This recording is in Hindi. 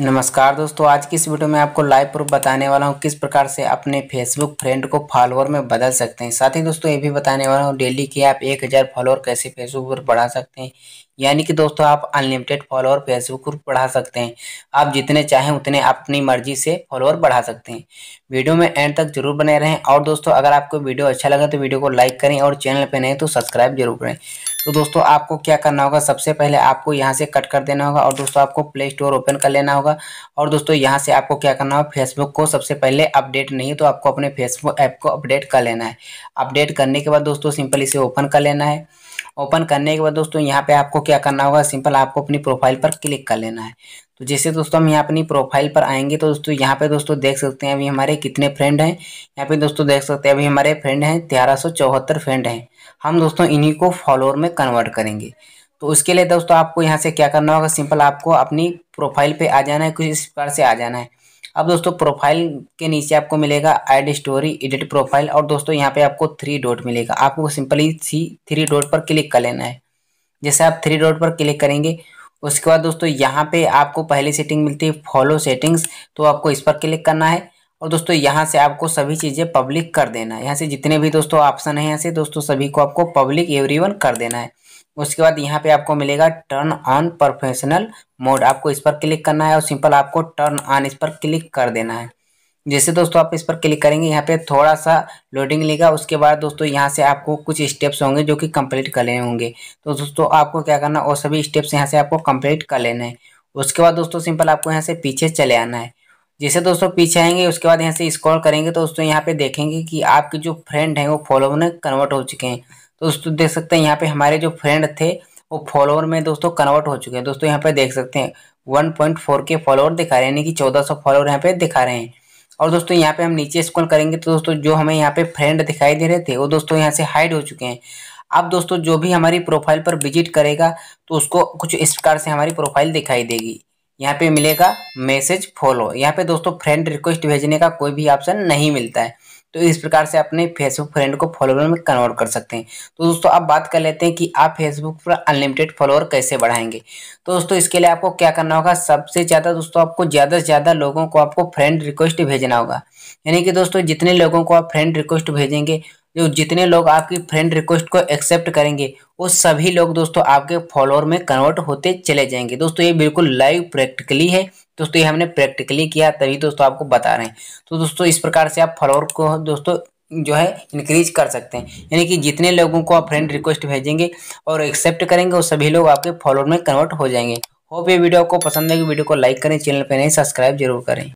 नमस्कार दोस्तों आज की इस वीडियो में आपको लाइव प्रूफ बताने वाला हूँ किस प्रकार से अपने फेसबुक फ्रेंड को फॉलोअर में बदल सकते हैं साथ ही दोस्तों ये भी बताने वाला हूँ डेली कि आप एक हज़ार फॉलोअर कैसे फेसबुक पर बढ़ा सकते हैं यानी कि दोस्तों आप अनलिमिटेड फॉलोअर फेसबुक पर बढ़ा सकते हैं आप जितने चाहें उतने अपनी मर्जी से फॉलोअर बढ़ा सकते हैं वीडियो में एंड तक जरूर बने रहें और दोस्तों अगर आपको वीडियो अच्छा लगा तो वीडियो को लाइक करें और चैनल पर नहीं तो सब्सक्राइब जरूर करें तो दोस्तों आपको क्या करना होगा सबसे पहले आपको यहाँ से कट कर देना होगा और दोस्तों आपको प्ले स्टोर ओपन कर लेना होगा और दोस्तों यहाँ से आपको क्या करना होगा फेसबुक को सबसे पहले अपडेट नहीं तो आपको अपने फेसबुक ऐप को अपडेट कर लेना है अपडेट करने के बाद दोस्तों सिंपल इसे ओपन कर लेना है ओपन करने के बाद दोस्तों यहाँ पे आपको क्या करना होगा सिंपल आपको अपनी प्रोफाइल पर क्लिक कर लेना है तो जैसे दोस्तों हम यहाँ अपनी प्रोफाइल पर आएंगे तो दोस्तों यहाँ पे दोस्तों देख सकते हैं अभी हमारे कितने फ्रेंड हैं यहाँ पे दोस्तों देख सकते हैं अभी हमारे फ्रेंड हैं तेरह सौ चौहत्तर फ्रेंड हैं हम दोस्तों इन्हीं को फॉलोअर में कन्वर्ट करेंगे तो उसके लिए दोस्तों आपको यहाँ से क्या करना होगा सिंपल आपको अपनी प्रोफाइल पर आ जाना है कुछ इस प्रकार से आ जाना है अब दोस्तों प्रोफाइल के नीचे आपको मिलेगा एड स्टोरी एडिट प्रोफाइल और दोस्तों यहाँ पे आपको थ्री डॉट मिलेगा आपको सिंपली थ्री डॉट पर क्लिक कर लेना है जैसे आप थ्री डॉट पर क्लिक करेंगे उसके बाद दोस्तों यहाँ पे आपको पहली सेटिंग मिलती है फॉलो सेटिंग्स तो आपको इस पर क्लिक करना है और दोस्तों यहाँ से आपको सभी चीज़ें पब्लिक कर देना है यहाँ से जितने भी दोस्तों ऑप्शन है यहाँ से दोस्तों सभी को आपको पब्लिक एवरीवन कर देना है उसके बाद यहाँ पे आपको मिलेगा टर्न ऑन प्रोफेशनल मोड आपको इस पर क्लिक करना है और सिंपल आपको टर्न ऑन इस पर क्लिक कर देना है जैसे दोस्तों आप इस पर क्लिक करेंगे यहाँ पे थोड़ा सा लोडिंग लेगा उसके बाद दोस्तों यहाँ से आपको कुछ स्टेप्स होंगे जो कि कंप्लीट कर लेने होंगे तो दोस्तों आपको क्या करना और सभी स्टेप्स यहाँ से आपको कंप्लीट कर लेना है उसके बाद दोस्तों सिंपल आपको यहाँ से पीछे चले आना है जैसे दोस्तों पीछे आएंगे उसके बाद यहाँ से स्क्रॉल करेंगे तो दोस्तों यहाँ पे देखेंगे कि आपके जो फ्रेंड हैं वो फॉलोवर में कन्वर्ट हो चुके हैं तो दोस्तों देख सकते हैं यहाँ पे हमारे जो फ्रेंड थे वो फॉलोअर में दोस्तों कन्वर्ट हो चुके हैं दोस्तों यहाँ पे देख सकते हैं वन पॉइंट फोर के फॉलोअर दिखा रहे हैं यानी कि चौदह सौ फॉलोअर यहाँ पे दिखा रहे हैं और दोस्तों यहाँ पे हम नीचे स्क्रॉल करेंगे तो दोस्तों जो हमें यहाँ पे फ्रेंड दिखाई दे रहे थे वो दोस्तों यहाँ से हाइड हो चुके हैं अब दोस्तों जो भी हमारी प्रोफाइल पर विजिट करेगा तो उसको कुछ इस प्रकार से हमारी प्रोफाइल दिखाई देगी यहाँ पे मिलेगा मैसेज फॉलो यहाँ पे दोस्तों फ्रेंड रिक्वेस्ट भेजने का कोई भी ऑप्शन नहीं मिलता है तो इस प्रकार से अपने फेसबुक फ्रेंड को फॉलोअर में कन्वर्ट कर सकते हैं तो दोस्तों अब बात कर लेते हैं कि आप फेसबुक पर अनलिमिटेड फॉलोअर कैसे बढ़ाएंगे तो दोस्तों इसके लिए आपको क्या करना होगा सबसे ज़्यादा दोस्तों आपको ज़्यादा से ज़्यादा लोगों को आपको फ्रेंड रिक्वेस्ट भेजना होगा यानी कि दोस्तों जितने लोगों को आप फ्रेंड रिक्वेस्ट भेजेंगे जो जितने लोग आपकी फ्रेंड रिक्वेस्ट को एक्सेप्ट करेंगे वो सभी लोग दोस्तों आपके फॉलोअर में कन्वर्ट होते चले जाएंगे दोस्तों ये बिल्कुल लाइव प्रैक्टिकली है तो दोस्तों ये हमने प्रैक्टिकली किया तभी दोस्तों आपको बता रहे हैं तो दोस्तों इस प्रकार से आप फॉलोअर को दोस्तों जो है इंक्रीज कर सकते हैं यानी कि जितने लोगों को आप फ्रेंड रिक्वेस्ट भेजेंगे और एक्सेप्ट करेंगे वो सभी लोग आपके फॉलोअर में कन्वर्ट हो जाएंगे होप ये वीडियो आपको पसंद आएगी वीडियो को लाइक करें चैनल पर नहीं सब्सक्राइब जरूर करें